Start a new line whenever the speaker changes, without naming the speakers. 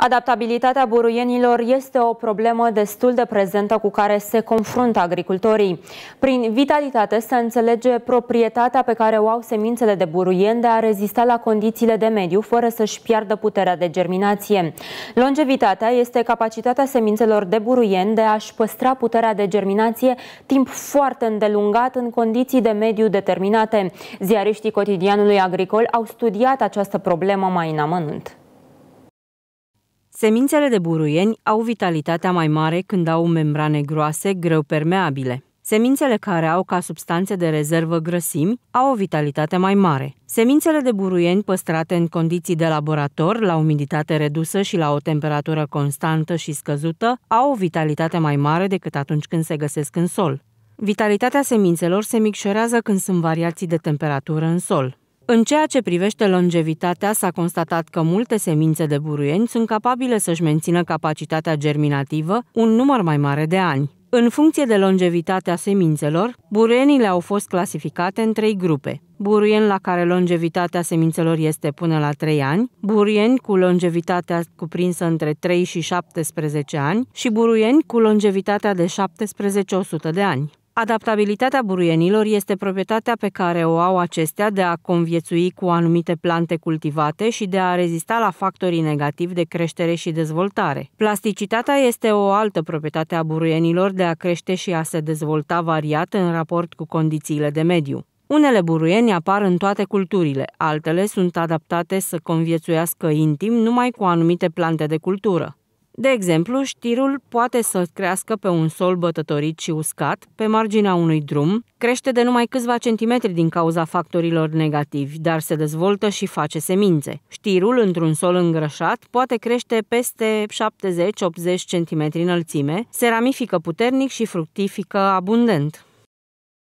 Adaptabilitatea buruienilor este o problemă destul de prezentă cu care se confruntă agricultorii. Prin vitalitate se înțelege proprietatea pe care o au semințele de buruien de a rezista la condițiile de mediu fără să-și piardă puterea de germinație. Longevitatea este capacitatea semințelor de buruien de a-și păstra puterea de germinație timp foarte îndelungat în condiții de mediu determinate. Ziariștii cotidianului agricol au studiat această problemă mai în amănunt.
Semințele de buruieni au vitalitatea mai mare când au membrane groase, greu permeabile. Semințele care au ca substanțe de rezervă grăsimi au o vitalitate mai mare. Semințele de buruieni păstrate în condiții de laborator, la umiditate redusă și la o temperatură constantă și scăzută, au o vitalitate mai mare decât atunci când se găsesc în sol. Vitalitatea semințelor se micșorează când sunt variații de temperatură în sol. În ceea ce privește longevitatea, s-a constatat că multe semințe de buruieni sunt capabile să-și mențină capacitatea germinativă un număr mai mare de ani. În funcție de longevitatea semințelor, buruienile au fost clasificate în trei grupe. Buruieni la care longevitatea semințelor este până la 3 ani, buruieni cu longevitatea cuprinsă între 3 și 17 ani și buruieni cu longevitatea de 17-100 de ani. Adaptabilitatea buruienilor este proprietatea pe care o au acestea de a conviețui cu anumite plante cultivate și de a rezista la factorii negativi de creștere și dezvoltare. Plasticitatea este o altă proprietate a buruienilor de a crește și a se dezvolta variat în raport cu condițiile de mediu. Unele buruieni apar în toate culturile, altele sunt adaptate să conviețuiască intim numai cu anumite plante de cultură. De exemplu, știrul poate să crească pe un sol bătătorit și uscat, pe marginea unui drum, crește de numai câțiva centimetri din cauza factorilor negativi, dar se dezvoltă și face semințe. Știrul, într-un sol îngrășat, poate crește peste 70-80 cm înălțime, se ramifică puternic și fructifică abundent.